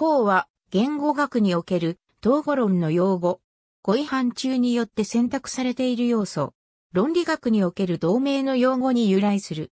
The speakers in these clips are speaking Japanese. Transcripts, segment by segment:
項は、言語学における統合論の用語、語違反中によって選択されている要素、論理学における同盟の用語に由来する。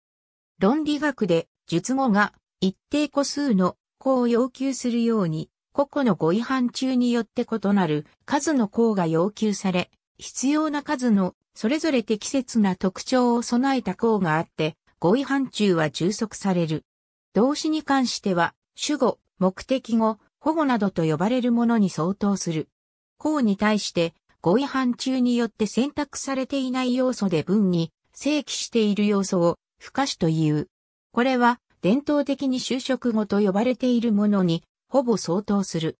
論理学で、述語が一定個数の項を要求するように、個々の語違反中によって異なる数の項が要求され、必要な数のそれぞれ適切な特徴を備えた項があって、語違反中は充足される。動詞に関しては、主語、目的語、保護などと呼ばれるものに相当する。項に対して、語違反中によって選択されていない要素で文に正規している要素を不可視という。これは伝統的に就職後と呼ばれているものにほぼ相当する。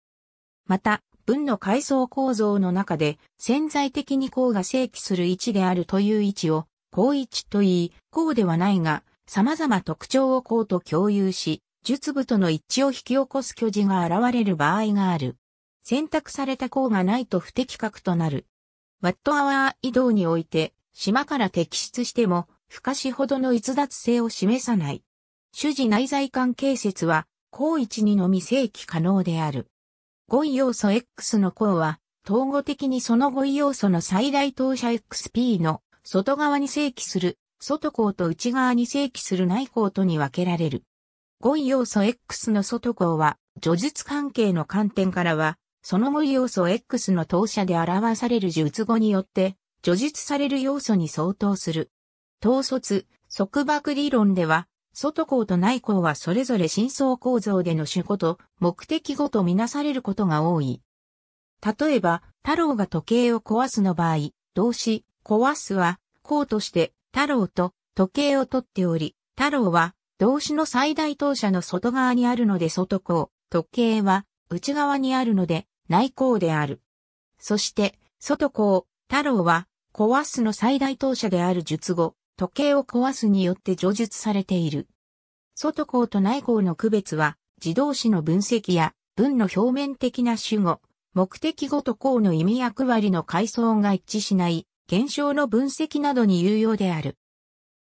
また、文の階層構造の中で潜在的に項が正規する位置であるという位置を項位置と言い、項ではないが様々特徴を項と共有し、術部との一致を引き起こす巨人が現れる場合がある。選択された項がないと不適格となる。ワットアワー移動において、島から摘出しても、不可視ほどの逸脱性を示さない。主事内在関係説は、項1にのみ正規可能である。5位要素 X の項は、統合的にその5位要素の最大当社 XP の外側に正規する、外項と内側に正規する内項とに分けられる。5要素 X の外項は、叙述関係の観点からは、その5要素 X の投射で表される述語によって、叙述される要素に相当する。統率、束縛理論では、外項と内項はそれぞれ真相構造での主語と目的語とみなされることが多い。例えば、太郎が時計を壊すの場合、動詞、壊すは、項として、太郎と時計を取っており、太郎は動詞の最大当社の外側にあるので外項、時計は内側にあるので内項である。そして、外項、太郎は、壊すの最大当社である術語、時計を壊すによって叙述されている。外項と内項の区別は、自動詞の分析や、文の表面的な主語、目的語と項の意味役割の階層が一致しない、現象の分析などに有用である。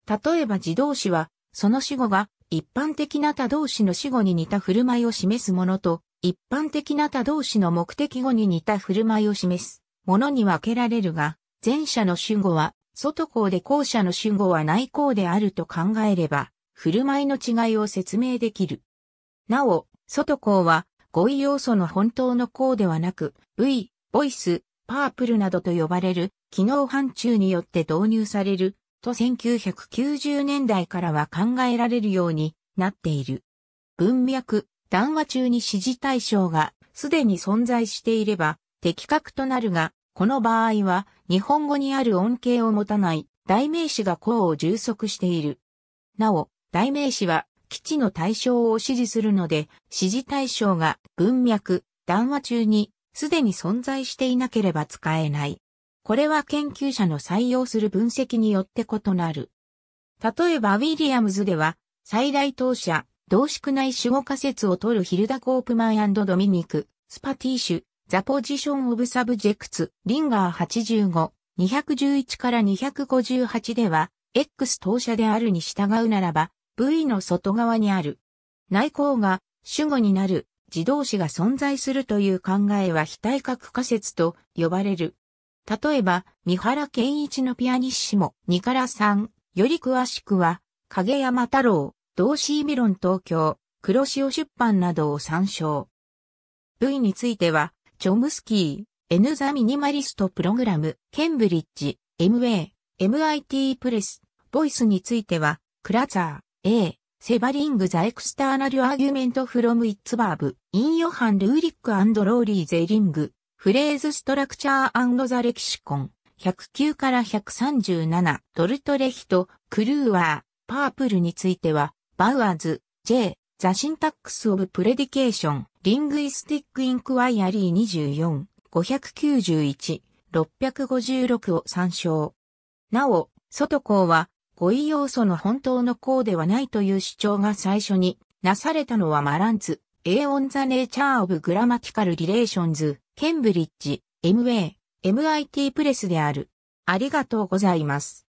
例えば自動詞は、その死後が一般的な他動詞の死後に似た振る舞いを示すものと、一般的な他動詞の目的語に似た振る舞いを示すものに分けられるが、前者の主語は外項で後者の主語は内項であると考えれば、振る舞いの違いを説明できる。なお、外項は語彙要素の本当の項ではなく、V、ボイス、パープルなどと呼ばれる機能範疇によって導入されると1990年代からは考えられるようになっている。文脈、談話中に指示対象がすでに存在していれば的確となるが、この場合は日本語にある恩恵を持たない代名詞が項を充足している。なお、代名詞は基地の対象を指示するので、指示対象が文脈、談話中にすでに存在していなければ使えない。これは研究者の採用する分析によって異なる。例えばウィリアムズでは、最大当社、同宿内守護仮説を取るヒルダ・コープマンドミニク、スパティーシュ、ザ・ポジション・オブ・サブジェクツ、リンガー85、211から258では、X 当社であるに従うならば、V の外側にある。内向が主語になる自動詞が存在するという考えは非対角仮説と呼ばれる。例えば、三原健一のピアニッシモ、2から3、より詳しくは、影山太郎、同志ミロン東京、黒潮出版などを参照。部位については、チョムスキー、N ザミニマリストプログラム、ケンブリッジ、MA、MIT プレス、ボイスについては、クラザー、A、セバリング・ザ・エクスターナル・アーギュメント・フロム・イッツ・バーブ、イン・ヨハン・ルーリック・アンド・ローリー・ゼリング、フレーズストラクチャーザレキシコン、109から137、トルトレヒト、クルーワー、パープルについては、バウアーズ、J、ザシンタックスオブプレディケーション、リングイスティックインクワイアリー24、591、656を参照。なお、外項は、語彙要素の本当の項ではないという主張が最初になされたのはマランツ、A on the Nature of Grammatical Relations, Cambridge, MA, MIT プレスである。ありがとうございます。